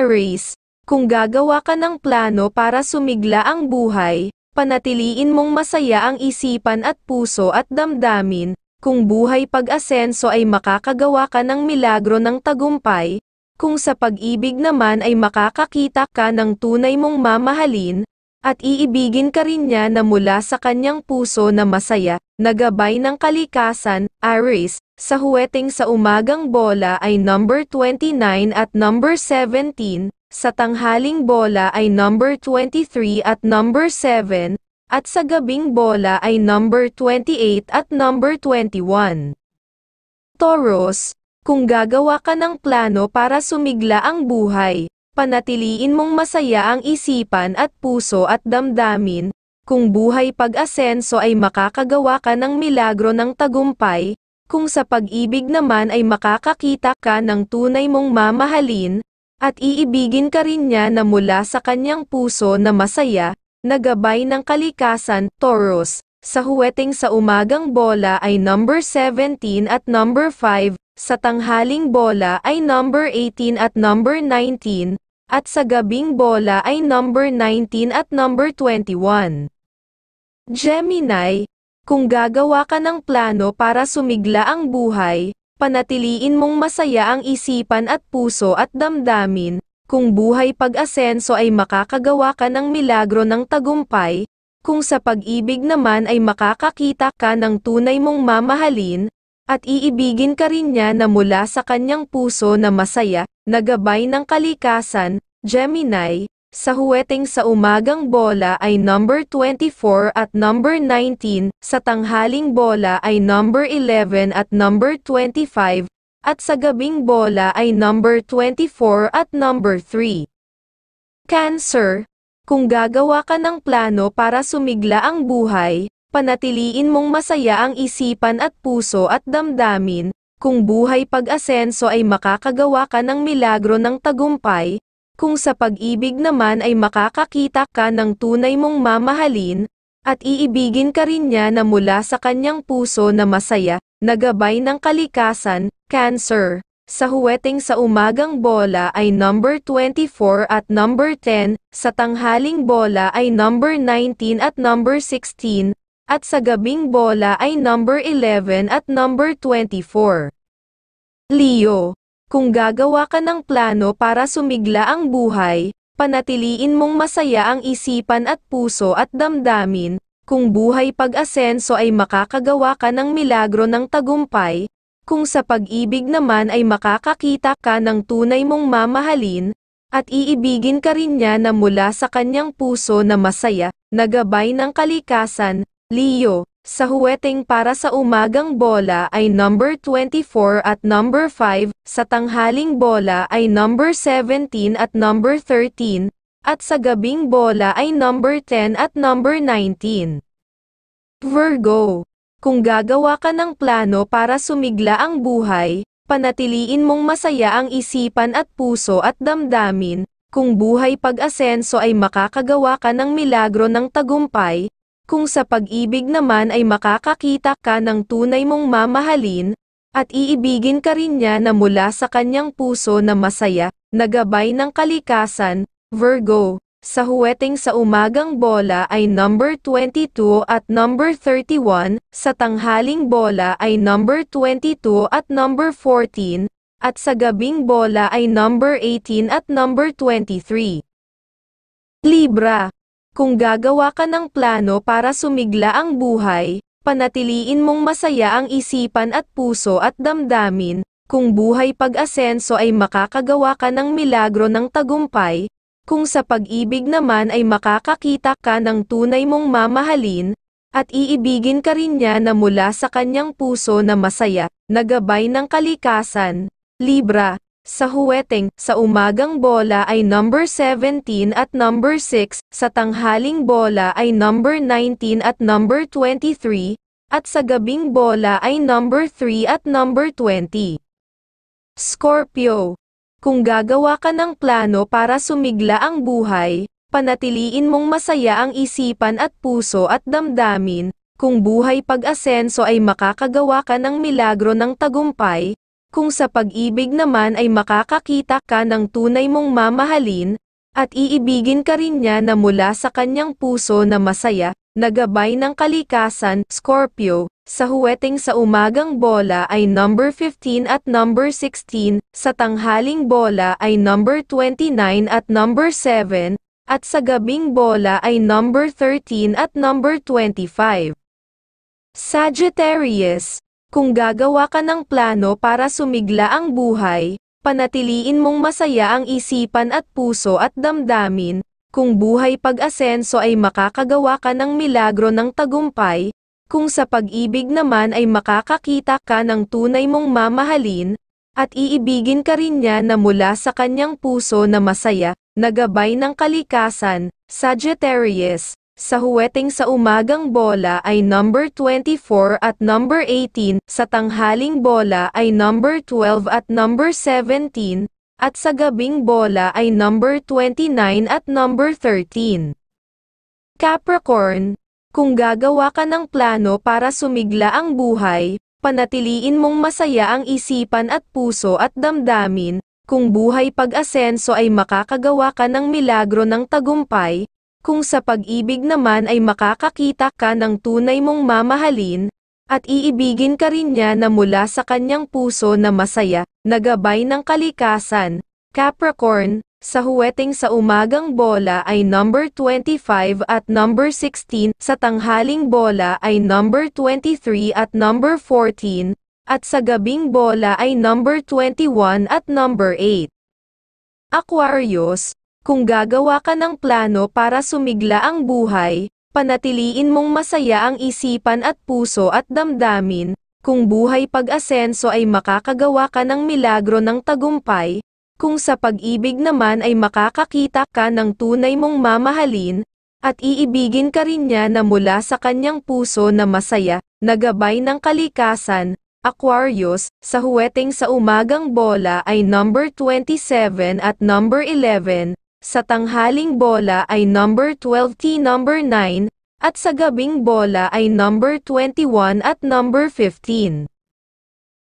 Aries, kung gagawa ka ng plano para sumigla ang buhay, panatiliin mong masaya ang isipan at puso at damdamin, kung buhay pag-asenso ay makakagawa ka ng milagro ng tagumpay, kung sa pag-ibig naman ay makakakita ka ng tunay mong mamahalin, at iibigin ka rin niya na mula sa kanyang puso na masaya, nagabay ng kalikasan, Aries, sa huweting sa umagang bola ay number 29 at number 17, sa tanghaling bola ay number 23 at number 7, at sa gabing bola ay number 28 at number 21. Taurus, kung gagawa ka ng plano para sumigla ang buhay, panatiliin mong masaya ang isipan at puso at damdamin, kung buhay pag-asenso ay makakagawa ka ng milagro ng tagumpay, kung sa pag-ibig naman ay makakakita ka ng tunay mong mamahalin, at iibigin ka rin niya na mula sa kanyang puso na masaya, nagabay ng kalikasan, Taurus. Sa huweting sa umagang bola ay number 17 at number 5, sa tanghaling bola ay number 18 at number 19, at sa gabing bola ay number 19 at number 21. Gemini, kung gagawa ka ng plano para sumigla ang buhay, panatiliin mong masaya ang isipan at puso at damdamin, kung buhay pag-asenso ay makakagawa ka ng milagro ng tagumpay, kung sa pag-ibig naman ay makakakita ka ng tunay mong mamahalin, at iibigin ka rin niya na mula sa kanyang puso na masaya, nagabay ng kalikasan, Gemini, sa huweting sa umagang bola ay number 24 at number 19, sa tanghaling bola ay number 11 at number 25, at sa gabing bola ay number 24 at number 3. Cancer, kung gagawa ka ng plano para sumigla ang buhay, panatiliin mong masaya ang isipan at puso at damdamin, kung buhay pag-asenso ay makakagawa ka ng milagro ng tagumpay, kung sa pag-ibig naman ay makakakita ka ng tunay mong mamahalin, at iibigin ka rin niya na mula sa kanyang puso na masaya, nagabay ng kalikasan, cancer. Sa huweting sa umagang bola ay number 24 at number 10, sa tanghaling bola ay number 19 at number 16, at sa gabing bola ay number 11 at number 24. Leo, kung gagawa ka ng plano para sumigla ang buhay, panatiliin mong masaya ang isipan at puso at damdamin, kung buhay pag-asenso ay makakagawa ka ng milagro ng tagumpay, kung sa pag-ibig naman ay makakakita ka ng tunay mong mamahalin, at iibigin ka rin niya na mula sa kanyang puso na masaya, na ng kalikasan, Leo, sa huweting para sa umagang bola ay number 24 at number 5, sa tanghaling bola ay number 17 at number 13, at sa gabing bola ay number 10 at number 19. Virgo, kung gagawa ka ng plano para sumigla ang buhay, panatiliin mong masaya ang isipan at puso at damdamin, kung buhay pag-asenso ay makakagawa ka ng milagro ng tagumpay, kung sa pag-ibig naman ay makakakita ka ng tunay mong mamahalin, at iibigin ka rin niya na mula sa kanyang puso na masaya, nagabay ng kalikasan, Virgo. Sa huweting sa umagang bola ay number 22 at number 31, sa tanghaling bola ay number 22 at number 14, at sa gabing bola ay number 18 at number 23. Libra kung gagawa ka ng plano para sumigla ang buhay, panatiliin mong masaya ang isipan at puso at damdamin, kung buhay pag-asenso ay makakagawa ka ng milagro ng tagumpay, kung sa pag-ibig naman ay makakakita ka ng tunay mong mamahalin, at iibigin ka rin niya na mula sa kanyang puso na masaya, nagabay ng kalikasan. Libra, sa huweteng, sa umagang bola ay number 17 at number 6, sa tanghaling bola ay number 19 at number 23, at sa gabing bola ay number 3 at number 20. Scorpio. Kung gagawa ka ng plano para sumigla ang buhay, panatiliin mong masaya ang isipan at puso at damdamin, kung buhay pag-asenso ay makakagawa ka ng milagro ng tagumpay, kung sa pag-ibig naman ay makakakita ka ng tunay mong mamahalin, at iibigin ka rin niya na mula sa kanyang puso na masaya, nagabay ng kalikasan, Scorpio, sa huweting sa umagang bola ay number 15 at number 16, sa tanghaling bola ay number 29 at number 7, at sa gabing bola ay number 13 at number 25. Sagittarius kung gagawa ka ng plano para sumigla ang buhay, panatiliin mong masaya ang isipan at puso at damdamin, kung buhay pag-asenso ay makakagawa ka ng milagro ng tagumpay, kung sa pag-ibig naman ay makakakita ka ng tunay mong mamahalin, at iibigin ka rin niya na mula sa kanyang puso na masaya, nagabay ng kalikasan, Sagittarius. Sa huweting sa umagang bola ay number 24 at number 18, sa tanghaling bola ay number 12 at number 17, at sa gabing bola ay number 29 at number 13. Capricorn, kung gagawa ka ng plano para sumigla ang buhay, panatiliin mong masaya ang isipan at puso at damdamin, kung buhay pag-asenso ay makakagawa ka ng milagro ng tagumpay, kung sa pag-ibig naman ay makakakita ka ng tunay mong mamahalin, at iibigin ka rin niya na mula sa kanyang puso na masaya, nagabay ng kalikasan. Capricorn, sa huweting sa umagang bola ay number 25 at number 16, sa tanghaling bola ay number 23 at number 14, at sa gabing bola ay number 21 at number 8. Aquarius, kung gagawa ka ng plano para sumigla ang buhay, panatiliin mong masaya ang isipan at puso at damdamin, kung buhay pag-asenso ay makakagawa ka ng milagro ng tagumpay, kung sa pag-ibig naman ay makakakita ka ng tunay mong mamahalin, at iibigin ka rin niya na mula sa kanyang puso na masaya, nagabay ng kalikasan, Aquarius, sa huweting sa umagang bola ay number 27 at number 11, sa tanghaling bola ay number 12 T number 9, at sa gabing bola ay number 21 at number 15.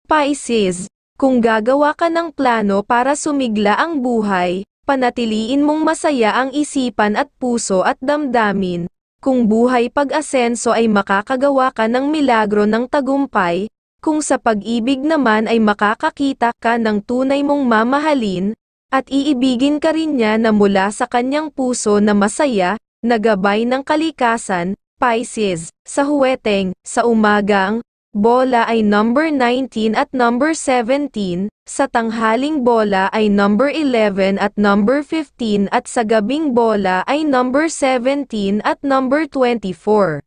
Pisces, kung gagawa ka ng plano para sumigla ang buhay, panatiliin mong masaya ang isipan at puso at damdamin. Kung buhay pag-asenso ay makakagawa ka ng milagro ng tagumpay, kung sa pag-ibig naman ay makakakita ka ng tunay mong mamahalin, at iibigin ka rin niya na mula sa kanyang puso na masaya, nagabay ng kalikasan, Pisces, sa huweteng, sa umagang, bola ay number 19 at number 17, sa tanghaling bola ay number 11 at number 15 at sa gabing bola ay number 17 at number 24.